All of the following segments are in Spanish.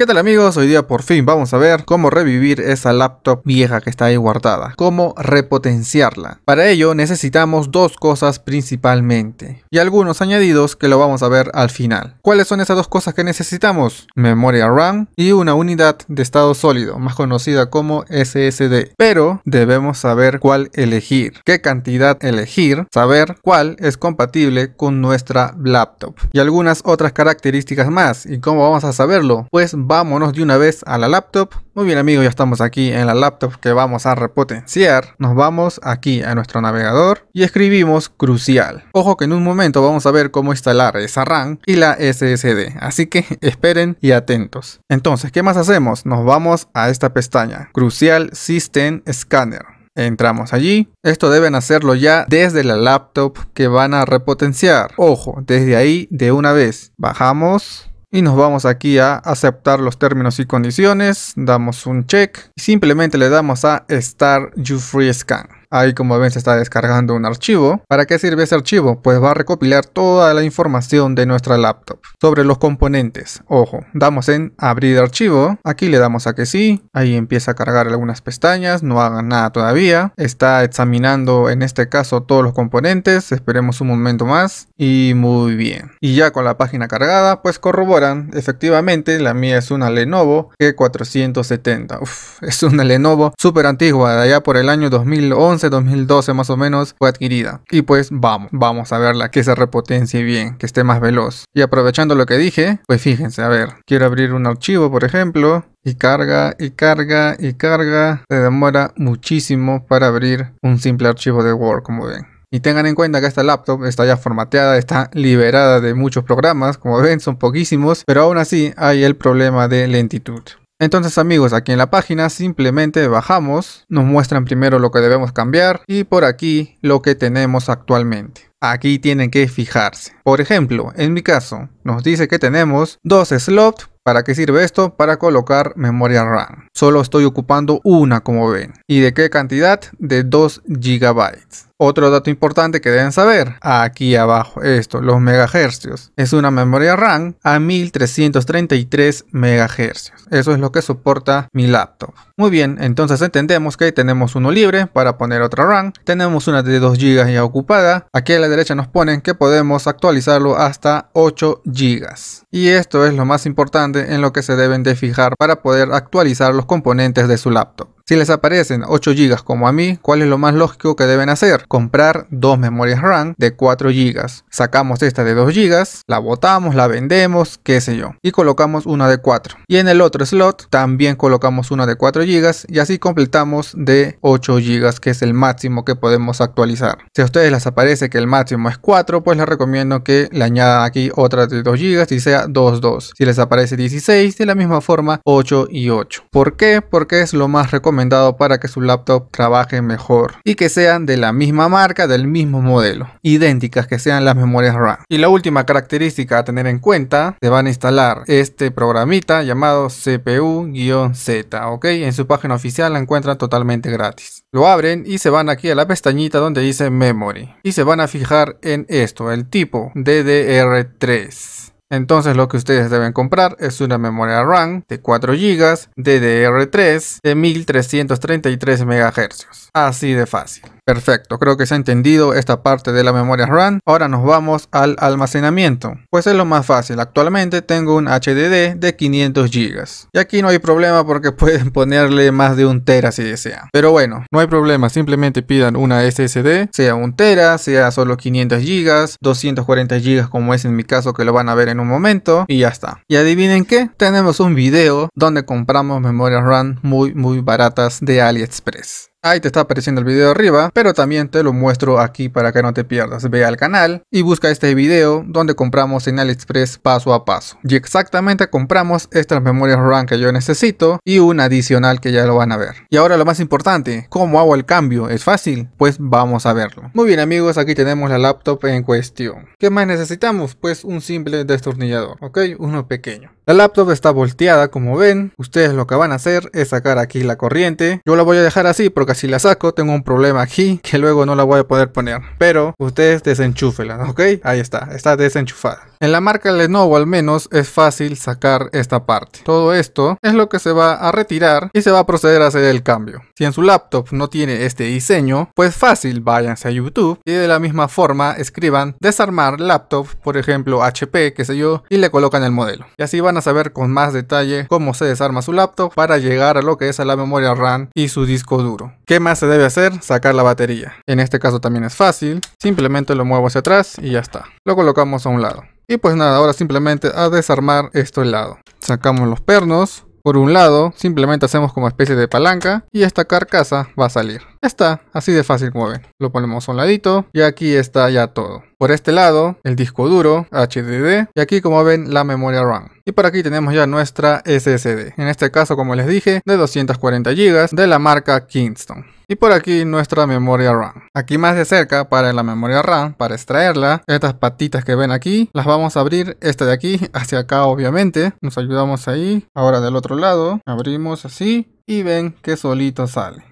¿Qué tal amigos? Hoy día por fin vamos a ver cómo revivir esa laptop vieja que está ahí guardada, cómo repotenciarla. Para ello necesitamos dos cosas principalmente y algunos añadidos que lo vamos a ver al final. ¿Cuáles son esas dos cosas que necesitamos? Memoria RAM y una unidad de estado sólido, más conocida como SSD. Pero debemos saber cuál elegir, qué cantidad elegir, saber cuál es compatible con nuestra laptop y algunas otras características más. ¿Y cómo vamos a saberlo? Pues vámonos de una vez a la laptop. Muy bien amigos, ya estamos aquí en la laptop que vamos a repotenciar. Nos vamos aquí a nuestro navegador y escribimos crucial. Ojo que en un momento vamos a ver cómo instalar esa RAM y la SSD, así que esperen y atentos. Entonces, ¿qué más hacemos? Nos vamos a esta pestaña, crucial System Scanner. Entramos allí. Esto deben hacerlo ya desde la laptop que van a repotenciar. Ojo, desde ahí de una vez. Bajamos y nos vamos aquí a aceptar los términos y condiciones, damos un check y simplemente le damos a Start You Free Scan. Ahí como ven se está descargando un archivo. ¿Para qué sirve ese archivo? Pues va a recopilar toda la información de nuestra laptop sobre los componentes. Ojo, damos en abrir archivo. Aquí le damos a que sí. Ahí empieza a cargar algunas pestañas. No hagan nada todavía. Está examinando en este caso todos los componentes. Esperemos un momento más. Y muy bien. Y ya con la página cargada pues corroboran. Efectivamente la mía es una Lenovo G470. es una Lenovo súper antigua de allá por el año 2011 2012 más o menos, fue adquirida. Y pues vamos, vamos a verla, que se repotencie bien, que esté más veloz. Y aprovechando lo que dije, pues fíjense, a ver, quiero abrir un archivo, por ejemplo, y carga y carga y carga. Se demora muchísimo para abrir un simple archivo de Word, como ven. Y tengan en cuenta que esta laptop está ya formateada, está liberada de muchos programas, como ven son poquísimos, pero aún así hay el problema de lentitud. Entonces amigos, aquí en la página simplemente bajamos, nos muestran primero lo que debemos cambiar y por aquí lo que tenemos actualmente. Aquí tienen que fijarse. Por ejemplo, en mi caso, nos dice que tenemos dos slots. ¿Para qué sirve esto? Para colocar memoria RAM. Solo estoy ocupando una como ven. ¿Y de qué cantidad? De 2 GB. Otro dato importante que deben saber, aquí abajo, esto, los megahercios. Es una memoria RAM a 1333 megahercios. Eso es lo que soporta mi laptop. Muy bien, entonces entendemos que tenemos uno libre para poner otra RAM. Tenemos una de 2 GB ya ocupada. Aquí a la derecha nos ponen que podemos actualizarlo hasta 8 GB. Y esto es lo más importante en lo que se deben de fijar para poder actualizar los componentes de su laptop. Si les aparecen 8 GB como a mí, ¿cuál es lo más lógico que deben hacer? Comprar dos memorias RAM de 4 GB. Sacamos esta de 2 GB, la botamos, la vendemos, qué sé yo, y colocamos una de 4. Y en el otro slot también colocamos una de 4 GB y así completamos de 8 GB, que es el máximo que podemos actualizar. Si a ustedes les aparece que el máximo es 4, pues les recomiendo que le añadan aquí otra de 2 GB y sea 2.2. Si les aparece 16, de la misma forma 8 y 8. ¿Por qué? Porque es lo más recomendable para que su laptop trabaje mejor y que sean de la misma marca, del mismo modelo, idénticas que sean las memorias RAM. Y la última característica a tener en cuenta, se van a instalar este programita llamado CPU-Z, ok, en su página oficial la encuentran totalmente gratis. Lo abren y se van aquí a la pestañita donde dice Memory y se van a fijar en esto, el tipo DDR3. Entonces lo que ustedes deben comprar es una memoria RAM de 4 GB DDR3 de 1333 MHz. Así de fácil. Perfecto, creo que se ha entendido esta parte de la memoria RAM. Ahora nos vamos al almacenamiento, pues es lo más fácil. Actualmente tengo un HDD de 500 GB. Y aquí no hay problema porque pueden ponerle más de un tera si desean. Pero bueno, no hay problema, simplemente pidan una SSD, sea un tera, sea solo 500 GB, 240 GB como es en mi caso que lo van a ver en un momento y ya está. Y adivinen qué, tenemos un video donde compramos memorias RAM muy muy baratas de AliExpress. Ahí te está apareciendo el video arriba, pero también te lo muestro aquí para que no te pierdas. Ve al canal y busca este video donde compramos en AliExpress paso a paso. Y exactamente compramos estas memorias RAM que yo necesito y una adicional que ya lo van a ver. Y ahora lo más importante, ¿cómo hago el cambio? ¿Es fácil? Pues vamos a verlo. Muy bien amigos, aquí tenemos la laptop en cuestión. ¿Qué más necesitamos? Pues un simple destornillador, ¿ok? Uno pequeño. La laptop está volteada como ven, ustedes lo que van a hacer es sacar aquí la corriente. Yo la voy a dejar así porque si la saco tengo un problema aquí que luego no la voy a poder poner. Pero ustedes desenchúfela, ¿ok? Ahí está, está desenchufada. En la marca Lenovo al menos es fácil sacar esta parte. Todo esto es lo que se va a retirar y se va a proceder a hacer el cambio. Si en su laptop no tiene este diseño, pues fácil, váyanse a YouTube y de la misma forma escriban desarmar laptop, por ejemplo HP, qué sé yo, y le colocan el modelo. Y así van a a saber con más detalle cómo se desarma su laptop para llegar a lo que es a la memoria RAM y su disco duro. ¿Qué más se debe hacer? Sacar la batería. En este caso también es fácil, simplemente lo muevo hacia atrás y ya está. Lo colocamos a un lado. Y pues nada, ahora simplemente a desarmar esto el lado. Sacamos los pernos, por un lado, simplemente hacemos como especie de palanca y esta carcasa va a salir está, así de fácil como ven. Lo ponemos a un ladito y aquí está ya todo. Por este lado, el disco duro, HDD, y aquí como ven la memoria RAM. Y por aquí tenemos ya nuestra SSD, en este caso como les dije, de 240 GB de la marca Kingston. Y por aquí nuestra memoria RAM. Aquí más de cerca para la memoria RAM, para extraerla, estas patitas que ven aquí, las vamos a abrir, esta de aquí hacia acá obviamente. Nos ayudamos ahí, ahora del otro lado, abrimos así y ven que solito sale.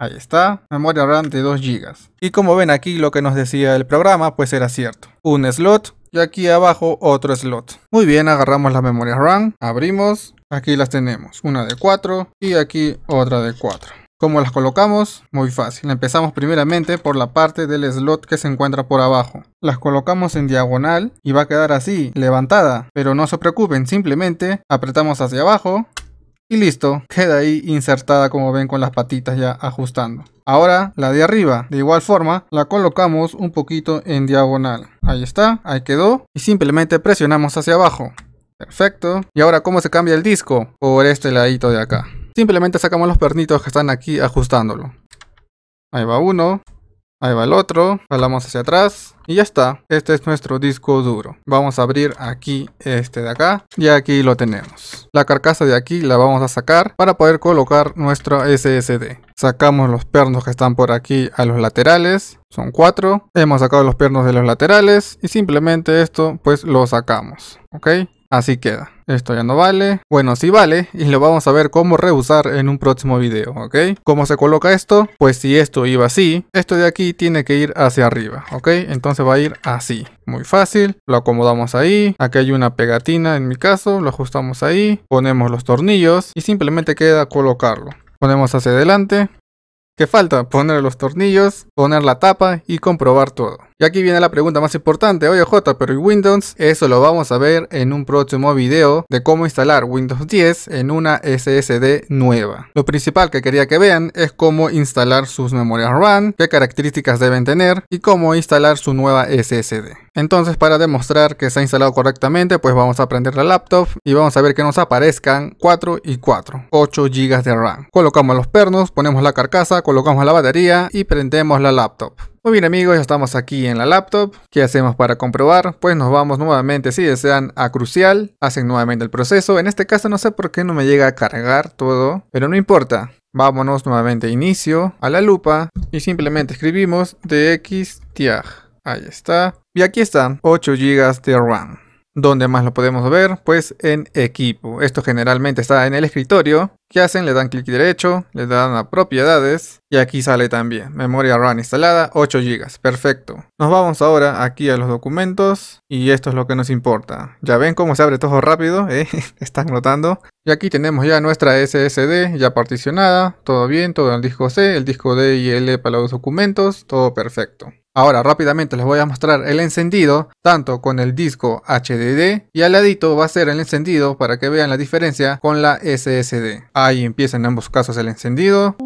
Ahí está, memoria RAM de 2 GB. Y como ven aquí lo que nos decía el programa, pues era cierto. Un slot y aquí abajo otro slot. Muy bien, agarramos las memoria RAM, abrimos, aquí las tenemos, una de 4 y aquí otra de 4. ¿Cómo las colocamos? Muy fácil, empezamos primeramente por la parte del slot que se encuentra por abajo. Las colocamos en diagonal y va a quedar así, levantada, pero no se preocupen, simplemente apretamos hacia abajo y listo, queda ahí insertada como ven con las patitas ya ajustando. Ahora la de arriba, de igual forma, la colocamos un poquito en diagonal. Ahí está, ahí quedó. Y simplemente presionamos hacia abajo. Perfecto. Y ahora, ¿cómo se cambia el disco? Por este ladito de acá. Simplemente sacamos los pernitos que están aquí ajustándolo. Ahí va uno. Ahí va el otro, jalamos hacia atrás y ya está. Este es nuestro disco duro. Vamos a abrir aquí este de acá y aquí lo tenemos. La carcasa de aquí la vamos a sacar para poder colocar nuestro SSD. Sacamos los pernos que están por aquí a los laterales, son cuatro. Hemos sacado los pernos de los laterales y simplemente esto pues lo sacamos, ¿ok? Así queda. Esto ya no vale. Bueno, sí vale y lo vamos a ver cómo rehusar en un próximo video, ¿ok? ¿Cómo se coloca esto? Pues si esto iba así, esto de aquí tiene que ir hacia arriba, ¿ok? Entonces va a ir así. Muy fácil, lo acomodamos ahí, aquí hay una pegatina en mi caso, lo ajustamos ahí, ponemos los tornillos y simplemente queda colocarlo. Ponemos hacia adelante. ¿Qué falta? Poner los tornillos, poner la tapa y comprobar todo. Y aquí viene la pregunta más importante, oye J, pero ¿y Windows? Eso lo vamos a ver en un próximo video de cómo instalar Windows 10 en una SSD nueva. Lo principal que quería que vean es cómo instalar sus memorias RAM, qué características deben tener y cómo instalar su nueva SSD. Entonces para demostrar que se ha instalado correctamente, pues vamos a prender la laptop y vamos a ver que nos aparezcan 4 y 4, 8 GB de RAM. Colocamos los pernos, ponemos la carcasa, colocamos la batería y prendemos la laptop. Muy bien amigos, ya estamos aquí en la laptop. ¿Qué hacemos para comprobar? Pues nos vamos nuevamente, si desean, a Crucial. Hacen nuevamente el proceso. En este caso no sé por qué no me llega a cargar todo, pero no importa. Vámonos nuevamente a inicio, a la lupa y simplemente escribimos dxtiag. Ahí está. Y aquí está, 8 GB de RAM. ¿Dónde más lo podemos ver? Pues en equipo. Esto generalmente está en el escritorio ¿Qué hacen? Le dan clic derecho, le dan a propiedades y aquí sale también memoria RAM instalada 8 GB, perfecto. Nos vamos ahora aquí a los documentos y esto es lo que nos importa. Ya ven cómo se abre todo rápido, ¿eh? están notando. Y aquí tenemos ya nuestra SSD ya particionada, todo bien, todo en el disco C, el disco D y L para los documentos, todo perfecto. Ahora rápidamente les voy a mostrar el encendido, tanto con el disco HDD y al ladito va a ser el encendido para que vean la diferencia con la SSD. Ahí empieza en ambos casos el encendido.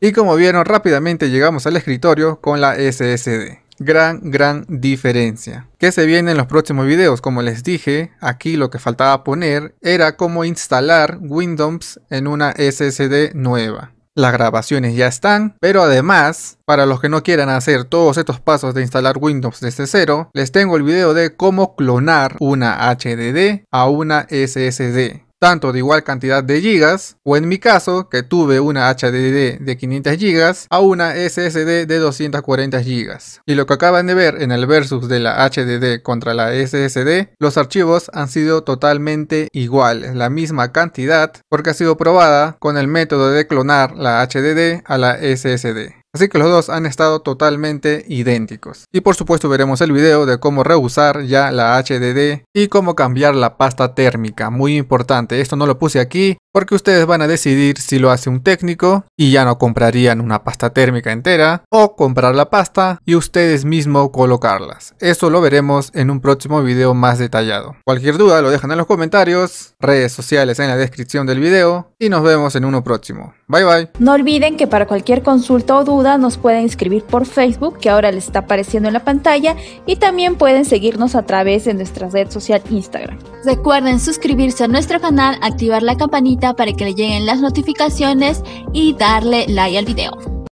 Y como vieron rápidamente llegamos al escritorio con la SSD gran, gran diferencia. Que se viene en los próximos videos? Como les dije, aquí lo que faltaba poner era cómo instalar Windows en una SSD nueva. Las grabaciones ya están, pero además, para los que no quieran hacer todos estos pasos de instalar Windows desde cero, les tengo el video de cómo clonar una HDD a una SSD tanto de igual cantidad de gigas, o en mi caso, que tuve una HDD de 500 gigas a una SSD de 240 gigas. Y lo que acaban de ver en el versus de la HDD contra la SSD, los archivos han sido totalmente igual, la misma cantidad, porque ha sido probada con el método de clonar la HDD a la SSD. Así que los dos han estado totalmente idénticos. Y por supuesto veremos el video de cómo reusar ya la HDD y cómo cambiar la pasta térmica. Muy importante, esto no lo puse aquí, porque ustedes van a decidir si lo hace un técnico y ya no comprarían una pasta térmica entera o comprar la pasta y ustedes mismos colocarlas. Eso lo veremos en un próximo video más detallado. Cualquier duda lo dejan en los comentarios, redes sociales en la descripción del video y nos vemos en uno próximo. Bye bye. No olviden que para cualquier consulta o duda nos pueden escribir por Facebook que ahora les está apareciendo en la pantalla y también pueden seguirnos a través de nuestra red social Instagram. Recuerden suscribirse a nuestro canal, activar la campanita para que le lleguen las notificaciones y darle like al video.